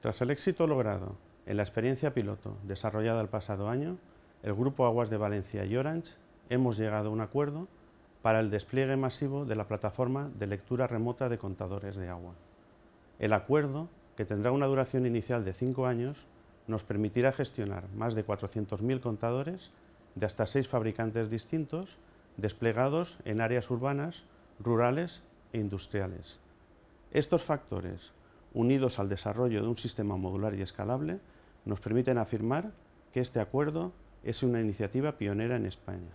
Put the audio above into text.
Tras el éxito logrado en la experiencia piloto desarrollada el pasado año, el Grupo Aguas de Valencia y Orange hemos llegado a un acuerdo para el despliegue masivo de la plataforma de lectura remota de contadores de agua. El acuerdo, que tendrá una duración inicial de cinco años, nos permitirá gestionar más de 400.000 contadores de hasta seis fabricantes distintos desplegados en áreas urbanas, rurales e industriales. Estos factores, unidos al desarrollo de un sistema modular y escalable, nos permiten afirmar que este acuerdo es una iniciativa pionera en España.